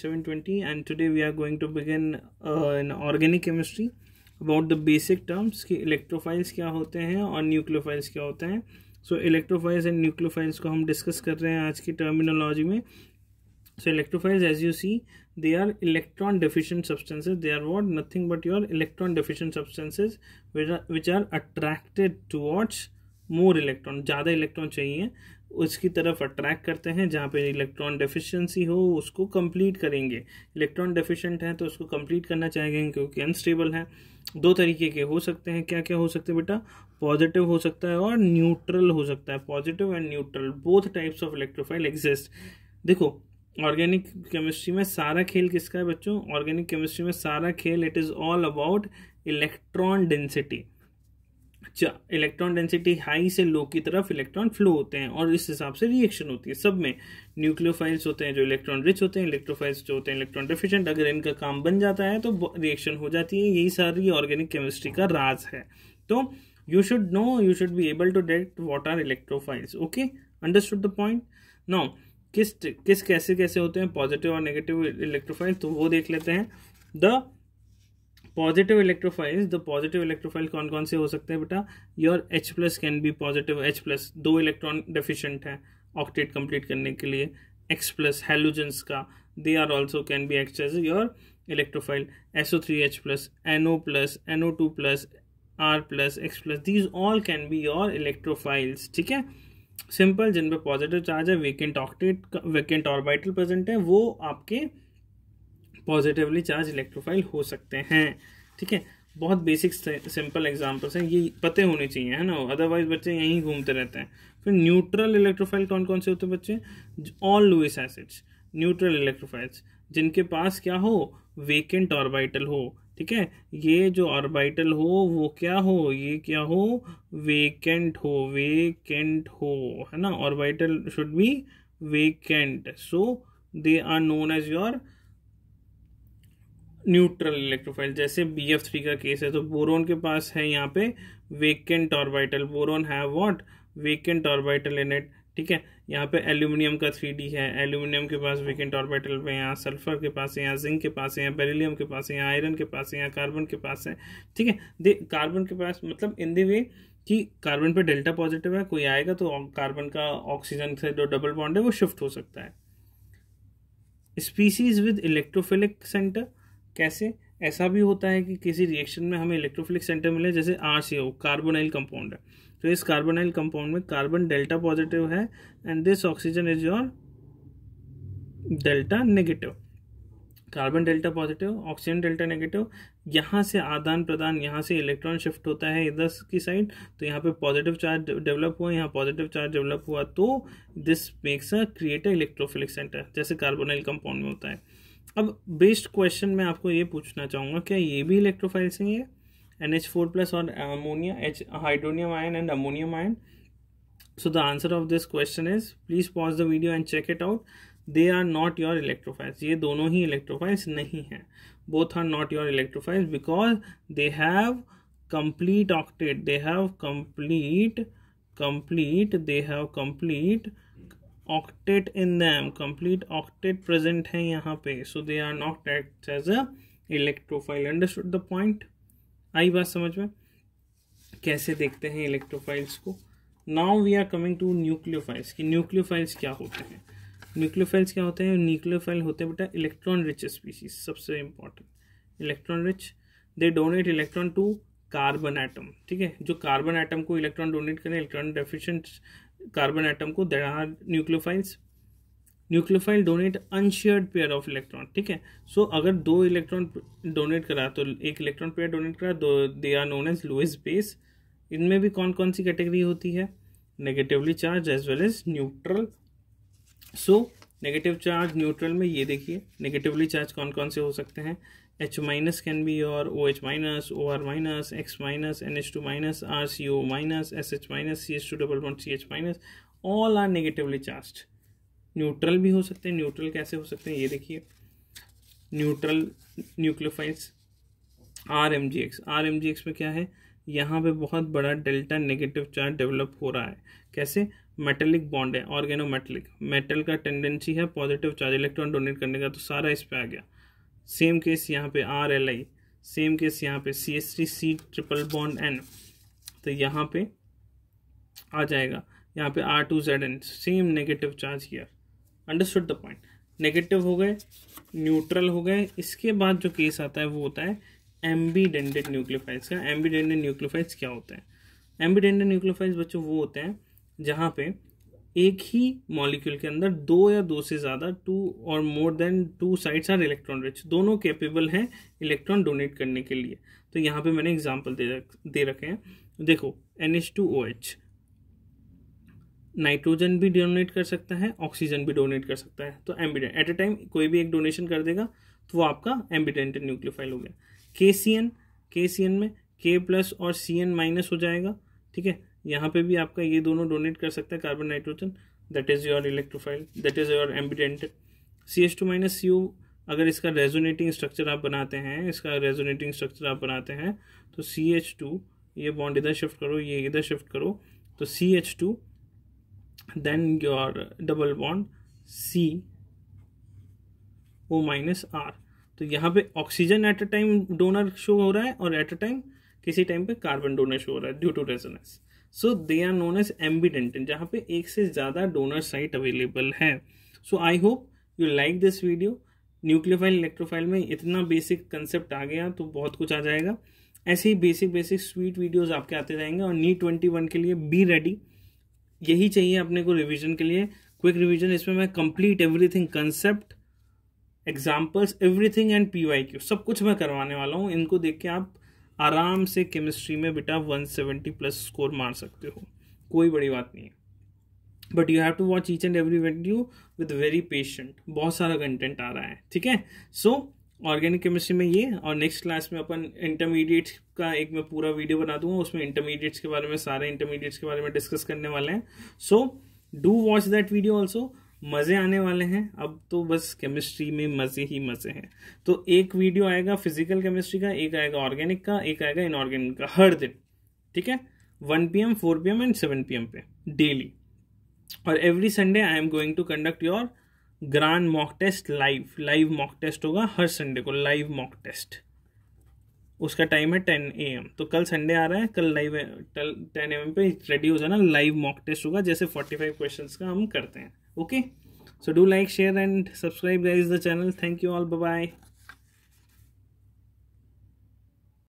720 and today we are going to begin uh, in organic chemistry about the basic terms कि electrophiles क्या होते हैं और nucleophiles क्या होते हैं सो इलेक्ट्रोफाइल्स एंड न्यूक्लियोफाइल्स को हम डिस्कस कर रहे हैं आज की टर्मिनोलॉजी में so electrophiles as you see they are electron deficient substances they are what nothing but your electron deficient substances which are attracted to what's more electron ज़्यादा electron चाहिए उसकी तरफ अट्रैक्ट करते हैं जहाँ पे इलेक्ट्रॉन डेफिशिएंसी हो उसको कंप्लीट करेंगे इलेक्ट्रॉन डेफिशिएंट हैं तो उसको कंप्लीट करना चाहेंगे क्योंकि अनस्टेबल हैं दो तरीके के हो सकते हैं क्या क्या हो सकते हैं बेटा पॉजिटिव हो सकता है और न्यूट्रल हो सकता है positive and neutral both types of electrophile exist देखो ऑर्गेनिक केमिस्ट्री में सारा खेल किसका है बच्चों ऑर्गेनिक केमिस्ट्री में सारा खेल it is all about electron density electron density high से लो की तरफ इलेक्ट्रॉन फ्लो होते हैं और इस हिसाब से रिएक्शन होती है सब में न्यूक्लियोफाइल्स होते हैं जो इलेक्ट्रॉन रिच होते हैं इलेक्ट्रोफाइल्स जो होते हैं इलेक्ट्रॉन डिफिशियंट अगर इनका काम बन जाता है तो रिएक्शन हो जाती है यही सारी ऑर्गेनिक केमिस्ट्री का राज है तो you should know you should be able to date what are electrophiles okay understood the point no किस किस कैसे कैसे होते हैं पॉजिटिव और नेगेटिव इलेक्ट्रोफाइल तो वो देख लेते हैं the positive electrophiles the positive electrophile कौन कौन से हो सकते हैं बेटा your H plus can be positive H plus दो इलेक्ट्रॉन डेफिशिएंट हैं ऑक्टेट कंप्लीट करने के लिए एक्स प्लस हेलोजेंस का they are also can be X as your electrophile SO three H plus NO plus NO two plus R plus X plus these all can be your electrophiles ठीक है simple जिन पर positive charge है vacant octet vacant orbital present है वो आपके positively charge electrophile हो सकते हैं ठीक है बहुत बेसिक सिंपल एग्जाम्पल्स हैं ये पते होने चाहिए है ना अदरवाइज बच्चे यहीं घूमते रहते हैं फिर न्यूट्रल इलेक्ट्रोफाइल कौन कौन से होते हैं बच्चे all Lewis acids neutral electrophiles जिनके पास क्या हो वेकेंट ऑर्बाइटल हो ठीक है ये जो ऑर्बाइटल हो वो क्या हो ये क्या हो वेकेंट हो वेकेंट हो है ना orbital should be vacant so they are known as your neutral electrophile जैसे बी एफ थ्री का केस है तो बोरोन के पास है यहाँ पे वेकेंट ऑर्बिटल बोरोन है what vacant orbital in it ठीक है यहाँ पे एल्यूमिनियम का थ्री डी है एल्यूमिनियम के पास वेकेंट ऑर्बिटल पे यहाँ सल्फर के पास है यहाँ जिंक के पास है यहाँ बेरिलियम के पास है यहाँ आयरन के पास है यहाँ कार्बन के पास है ठीक है दे कार्बन के पास मतलब इन द वे कि कार्बन पे डेल्टा पॉजिटिव है कोई आएगा तो कार्बन का ऑक्सीजन से जो डबल बॉन्ड है वो शिफ्ट हो सकता है स्पीसीज विद इलेक्ट्रोफिलिक सेंटर कैसे ऐसा भी होता है कि किसी रिएक्शन में हमें इलेक्ट्रोफिलिक सेंटर मिले जैसे R C O carbonyl compound है तो इस कार्बोनाइल कंपाउंड में कार्बन डेल्टा पॉजिटिव है and this oxygen is your delta negative carbon delta positive oxygen delta negative यहाँ से आदान प्रदान यहाँ से इलेक्ट्रॉन शिफ्ट होता है इधर की साइड तो यहाँ पे पॉजिटिव चार्ज डेवलप हुआ यहाँ पॉजिटिव चार्ज डेवलप हुआ तो this makes a create a electrophilic center जैसे कार्बोनाइल कंपाउंड में होता है अब बेस्ट क्वेश्चन मैं आपको ये पूछना चाहूँगा क्या ये भी इलेक्ट्रोफाइल्स हैं ये एन एच फोर प्लस और ammonia H hydronium ion and ammonium ion so the answer of this question is please pause the video and check it out they are not your electrophiles ये दोनों ही electrophiles नहीं हैं both are not your electrophiles because they have complete octet they have complete complete they have complete octet in them complete octet present है यहाँ पे so they are not acts as a electrophile understood the point आई बात समझ में कैसे देखते हैं electrophiles को now we are coming to nucleophiles कि न्यूक्लियोफाइल्स क्या होते हैं न्यूक्लियोफाइल्स क्या होते हैं न्यूक्लियोफाइल होते हैं बेटा इलेक्ट्रॉन रिच स्पीसीज सबसे important electron rich they donate electron to carbon atom ठीक है जो कार्बन एटम को इलेक्ट्रॉन डोनेट करें इलेक्ट्रॉन डेफिशिएंट कार्बन आइटम को there are nucleophiles nucleophile donate unshared pair of electron ठीक है सो अगर दो इलेक्ट्रॉन डोनेट करा तो एक इलेक्ट्रॉन पेयर डोनेट करा दो they are known as Lewis base इनमें भी कौन कौन सी कैटेगरी होती है negatively charge as well as neutral so negative charge neutral में ये देखिए नेगेटिवली चार्ज कौन कौन से हो सकते हैं H H minus minus can be O O R minus X minus N H two minus R C O minus S H minus C H two double one C H minus all are negatively charge neutral भी हो सकते हैं neutral कैसे हो सकते हैं ये देखिए neutral nucleophiles are M G X R M G X में क्या है यहाँ पे बहुत बड़ा डेल्टा नेगेटिव चार्ज डेवलप हो रहा है कैसे मेटेलिक बॉन्ड है ऑर्गेनो मेटेलिक मेटल का टेंडेंसी है पॉजिटिव चार्ज इलेक्ट्रॉन डोनेट करने का तो सारा इस पर आ गया सेम केस यहाँ पे R L I same case यहाँ पे C S T C triple bond N तो यहाँ पे आ जाएगा यहाँ पे R two Z N same negative charge here understood the point negative हो गए न्यूट्रल हो गए इसके बाद जो केस आता है वो होता है एम्बीडेंडेड न्यूक्लियोफाइड्स का एम्बीडेंडेड न्यूक्लियोफाइड्स क्या होते हैं एम्बीडेंडेड न्यूक्लियोफाइड्स बच्चों वो होते हैं जहाँ पे एक ही मॉलिक्यूल के अंदर दो या दो से ज़्यादा टू और more than two sides are electron rich दोनों कैपेबल हैं इलेक्ट्रॉन डोनेट करने के लिए तो यहाँ पे मैंने एग्जांपल दे रख, दे रखे हैं देखो N H two O H nitrogen भी डोनेट कर सकता है ऑक्सीजन भी डोनेट कर सकता है तो एम्बिडेंट एट ए टाइम कोई भी एक डोनेशन कर देगा तो वो आपका एम्बिडेंट न्यूक्लियोफाइल हो गया के सी एन के सी एन में के प्लस और सी एन माइनस हो जाएगा ठीक है यहाँ पे भी आपका ये दोनों डोनेट कर सकता है carbon nitrogen that is your electrophile that is your ambident C H two minus C U अगर इसका रेजोनेटिंग स्ट्रक्चर आप बनाते हैं इसका रेजोनेटिंग स्ट्रक्चर आप बनाते हैं तो सी एच टू ये बॉन्ड इधर शिफ्ट करो ये इधर शिफ्ट करो तो C H two then your double bond C O minus R तो यहाँ पे oxygen at a time donor show हो रहा है और एट अ टाइम किसी टाइम पे कार्बन डोनर शो हो रहा है due to resonance so they are known as ambident जहाँ पे एक से ज़्यादा डोनर साइट अवेलेबल है so I hope you like this video nucleophile electrophile में इतना बेसिक कंसेप्ट आ गया तो बहुत कुछ आ जाएगा ऐसे ही बेसिक बेसिक स्वीट वीडियोज़ आपके आते रहेंगे और नी ट्वेंटी वन के लिए बी रेडी यही चाहिए अपने को रिविजन के लिए क्विक रिविजन इसमें मैं complete everything concept examples everything and P Y Q सब कुछ मैं करवाने वाला हूँ इनको देख के आप आराम से केमिस्ट्री में बेटा 170 प्लस स्कोर मार सकते हो कोई बड़ी बात नहीं है but you have to watch each and every video with very patient बहुत सारा कंटेंट आ रहा है ठीक है सो ऑर्गेनिक केमिस्ट्री में ये और नेक्स्ट क्लास में अपन इंटरमीडिएट का एक मैं पूरा वीडियो बना दूंगा उसमें इंटरमीडिएट्स के बारे में सारे इंटरमीडिएट्स के बारे में डिस्कस करने वाले हैं so do watch that video also मज़े आने वाले हैं अब तो बस केमिस्ट्री में मज़े ही मज़े हैं तो एक वीडियो आएगा फिजिकल केमिस्ट्री का एक आएगा ऑर्गेनिक का एक आएगा इनऑर्गेनिक का हर दिन ठीक है one P M four P M and seven P M पे डेली और every Sunday I am going to conduct your grand mock test live live mock test होगा हर संडे को लाइव मॉक टेस्ट उसका टाइम है टेन ए एम तो कल संडे आ रहा है कल लाइव टेन ए एम पे रेडी हो जाना लाइव मॉक टेस्ट होगा जैसे फोर्टी फाइव क्वेश्चन का हम करते हैं okay so do like share and subscribe guys the channel thank you all bye bye